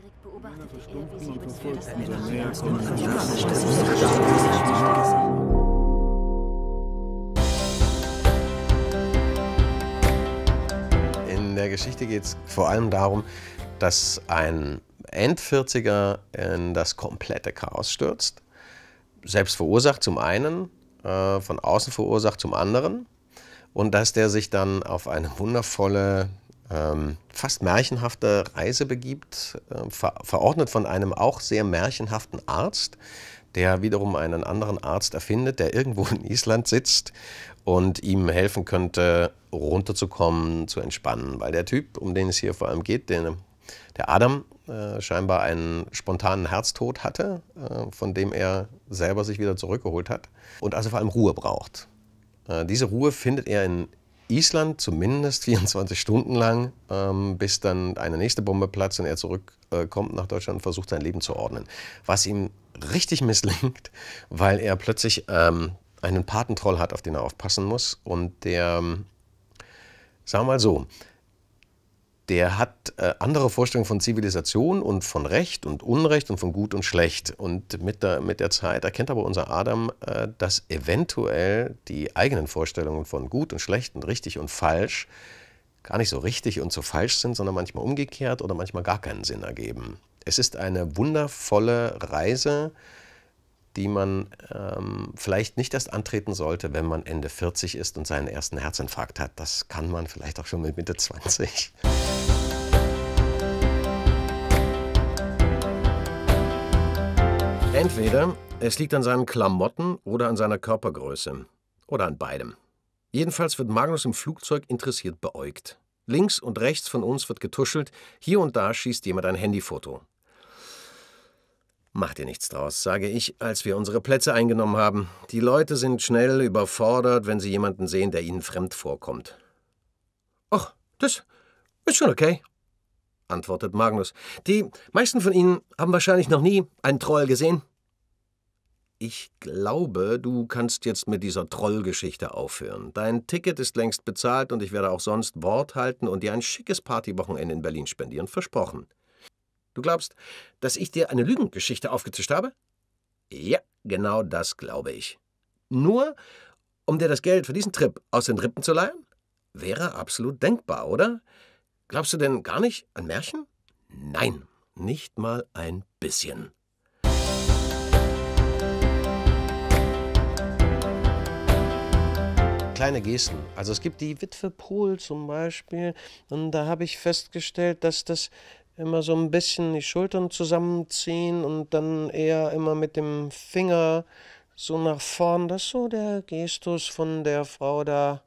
Neugierig beobachtete er, wie sich für das Näher In der Geschichte geht es vor allem darum, dass ein End-40er in das komplette Chaos stürzt. Selbst verursacht zum einen, äh, von außen verursacht zum anderen. Und dass der sich dann auf eine wundervolle ähm, fast märchenhafte Reise begibt, äh, ver verordnet von einem auch sehr märchenhaften Arzt, der wiederum einen anderen Arzt erfindet, der irgendwo in Island sitzt und ihm helfen könnte, runterzukommen, zu entspannen. Weil der Typ, um den es hier vor allem geht, den, der Adam, äh, scheinbar einen spontanen Herztod hatte, äh, von dem er selber sich wieder zurückgeholt hat und also vor allem Ruhe braucht. Äh, diese Ruhe findet er in Island zumindest 24 Stunden lang, ähm, bis dann eine nächste Bombe platzt und er zurückkommt äh, nach Deutschland und versucht sein Leben zu ordnen. Was ihm richtig misslingt, weil er plötzlich ähm, einen Patentroll hat, auf den er aufpassen muss und der, ähm, sagen wir mal so, der hat äh, andere Vorstellungen von Zivilisation und von Recht und Unrecht und von Gut und Schlecht. Und mit der, mit der Zeit erkennt aber unser Adam, äh, dass eventuell die eigenen Vorstellungen von Gut und Schlecht und richtig und falsch gar nicht so richtig und so falsch sind, sondern manchmal umgekehrt oder manchmal gar keinen Sinn ergeben. Es ist eine wundervolle Reise die man ähm, vielleicht nicht erst antreten sollte, wenn man Ende 40 ist und seinen ersten Herzinfarkt hat. Das kann man vielleicht auch schon mit Mitte 20. Entweder es liegt an seinen Klamotten oder an seiner Körpergröße. Oder an beidem. Jedenfalls wird Magnus im Flugzeug interessiert beäugt. Links und rechts von uns wird getuschelt, hier und da schießt jemand ein Handyfoto. Mach dir nichts draus, sage ich, als wir unsere Plätze eingenommen haben. Die Leute sind schnell überfordert, wenn sie jemanden sehen, der ihnen fremd vorkommt. Ach, das ist schon okay, antwortet Magnus. Die meisten von Ihnen haben wahrscheinlich noch nie einen Troll gesehen. Ich glaube, du kannst jetzt mit dieser Trollgeschichte aufhören. Dein Ticket ist längst bezahlt und ich werde auch sonst Wort halten und dir ein schickes Partywochenende in Berlin spendieren, versprochen. Du glaubst, dass ich dir eine Lügengeschichte aufgezischt habe? Ja, genau das glaube ich. Nur, um dir das Geld für diesen Trip aus den Rippen zu leihen? Wäre absolut denkbar, oder? Glaubst du denn gar nicht an Märchen? Nein, nicht mal ein bisschen. kleine Gesten. Also es gibt die Witwe Pohl zum Beispiel und da habe ich festgestellt, dass das immer so ein bisschen die Schultern zusammenziehen und dann eher immer mit dem Finger so nach vorn, dass so der Gestus von der Frau da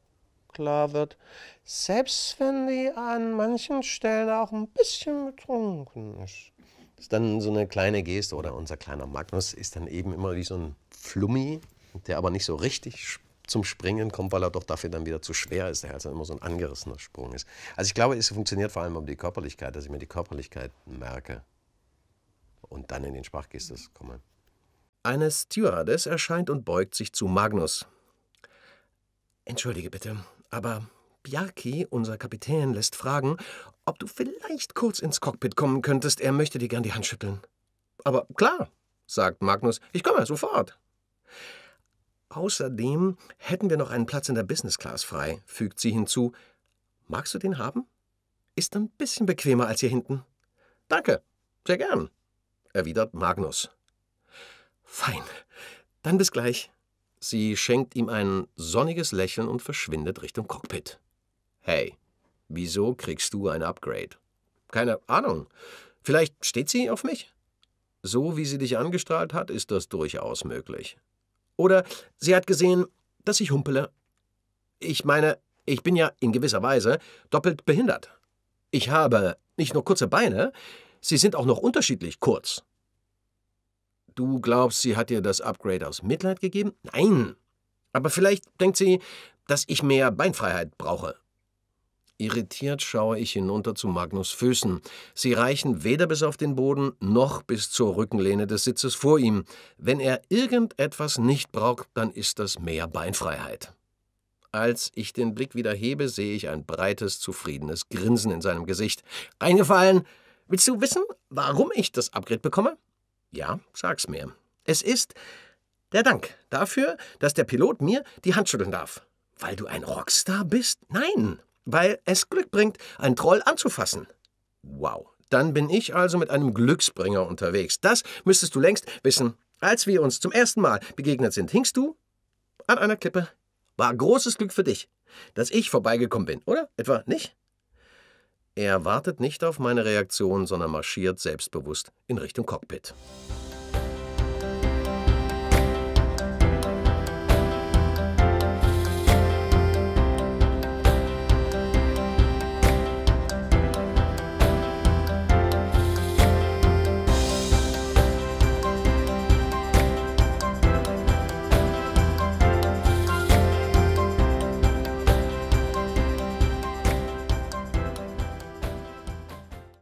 klar wird. Selbst wenn die an manchen Stellen auch ein bisschen betrunken ist. Das ist dann so eine kleine Geste oder unser kleiner Magnus ist dann eben immer wie so ein Flummi, der aber nicht so richtig zum Springen kommt, weil er doch dafür dann wieder zu schwer ist, der halt dann immer so ein angerissener Sprung ist. Also ich glaube, es funktioniert vor allem um die Körperlichkeit, dass ich mir die Körperlichkeit merke und dann in den Sprachgestus komme. Eine Stewardess erscheint und beugt sich zu Magnus. Entschuldige bitte, aber Bjarki, unser Kapitän, lässt fragen, ob du vielleicht kurz ins Cockpit kommen könntest. Er möchte dir gern die Hand schütteln. Aber klar, sagt Magnus, ich komme sofort. Außerdem hätten wir noch einen Platz in der Business Class frei, fügt sie hinzu. Magst du den haben? Ist ein bisschen bequemer als hier hinten. Danke, sehr gern, erwidert Magnus. Fein, dann bis gleich. Sie schenkt ihm ein sonniges Lächeln und verschwindet Richtung Cockpit. Hey, wieso kriegst du ein Upgrade? Keine Ahnung. Vielleicht steht sie auf mich? So wie sie dich angestrahlt hat, ist das durchaus möglich. Oder sie hat gesehen, dass ich humpele. Ich meine, ich bin ja in gewisser Weise doppelt behindert. Ich habe nicht nur kurze Beine, sie sind auch noch unterschiedlich kurz. Du glaubst, sie hat dir das Upgrade aus Mitleid gegeben? Nein. Aber vielleicht denkt sie, dass ich mehr Beinfreiheit brauche. Irritiert schaue ich hinunter zu Magnus Füßen. Sie reichen weder bis auf den Boden noch bis zur Rückenlehne des Sitzes vor ihm. Wenn er irgendetwas nicht braucht, dann ist das mehr Beinfreiheit. Als ich den Blick wieder hebe, sehe ich ein breites, zufriedenes Grinsen in seinem Gesicht. Eingefallen! Willst du wissen, warum ich das Upgrade bekomme? Ja, sag's mir. Es ist der Dank dafür, dass der Pilot mir die Hand schütteln darf. Weil du ein Rockstar bist? Nein, weil es Glück bringt, einen Troll anzufassen. Wow, dann bin ich also mit einem Glücksbringer unterwegs. Das müsstest du längst wissen. Als wir uns zum ersten Mal begegnet sind, hingst du an einer Klippe. War großes Glück für dich, dass ich vorbeigekommen bin, oder? Etwa nicht? Er wartet nicht auf meine Reaktion, sondern marschiert selbstbewusst in Richtung Cockpit.